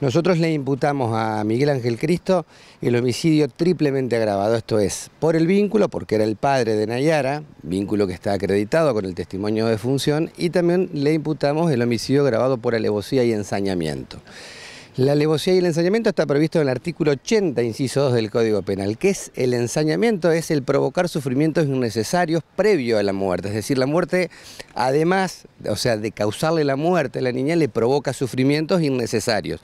Nosotros le imputamos a Miguel Ángel Cristo el homicidio triplemente agravado, esto es, por el vínculo, porque era el padre de Nayara, vínculo que está acreditado con el testimonio de función, y también le imputamos el homicidio agravado por alevosía y ensañamiento. La alevosía y el ensañamiento está previsto en el artículo 80, inciso 2 del Código Penal, que es el ensañamiento, es el provocar sufrimientos innecesarios previo a la muerte. Es decir, la muerte, además, o sea, de causarle la muerte a la niña, le provoca sufrimientos innecesarios.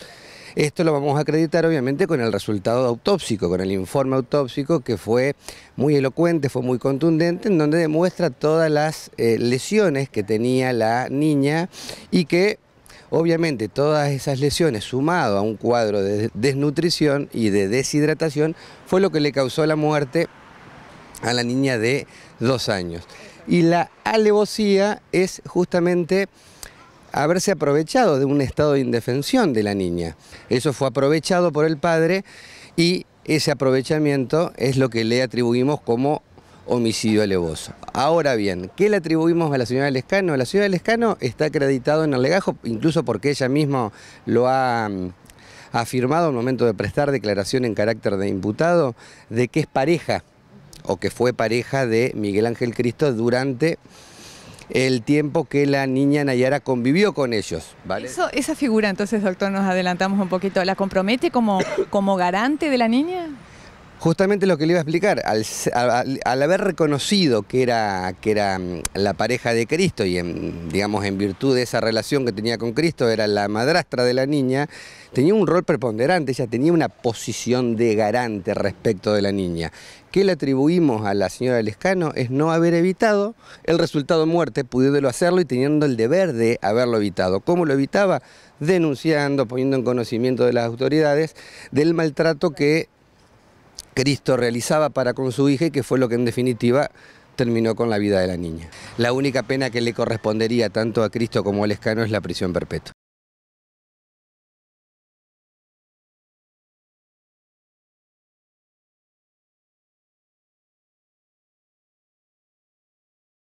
Esto lo vamos a acreditar obviamente con el resultado autópsico, con el informe autópsico que fue muy elocuente, fue muy contundente, en donde demuestra todas las eh, lesiones que tenía la niña y que Obviamente todas esas lesiones sumado a un cuadro de desnutrición y de deshidratación fue lo que le causó la muerte a la niña de dos años. Y la alevosía es justamente haberse aprovechado de un estado de indefensión de la niña. Eso fue aprovechado por el padre y ese aprovechamiento es lo que le atribuimos como homicidio alevoso. Ahora bien, ¿qué le atribuimos a la señora Lescano? La señora Lescano está acreditado en el legajo, incluso porque ella misma lo mm, ha afirmado al momento de prestar declaración en carácter de imputado, de que es pareja o que fue pareja de Miguel Ángel Cristo durante el tiempo que la niña Nayara convivió con ellos. ¿vale? esa figura, entonces, doctor, nos adelantamos un poquito, ¿la compromete como, como garante de la niña? Justamente lo que le iba a explicar, al, haber reconocido que era, que era mm, la pareja de Cristo y en, digamos en virtud de esa relación que tenía con Cristo, era la madrastra de la niña, tenía un rol preponderante, ella tenía una posición de garante respecto de la niña. ¿Qué le atribuimos a la señora Lescano? Es no haber evitado el resultado muerte, pudiéndolo hacerlo y teniendo el deber de haberlo evitado. ¿Cómo lo evitaba? Denunciando, poniendo en conocimiento de las autoridades del maltrato que Cristo realizaba para con su hija y que fue lo que en definitiva terminó con la vida de la niña. La única pena que le correspondería tanto a Cristo como al escano es la prisión perpetua.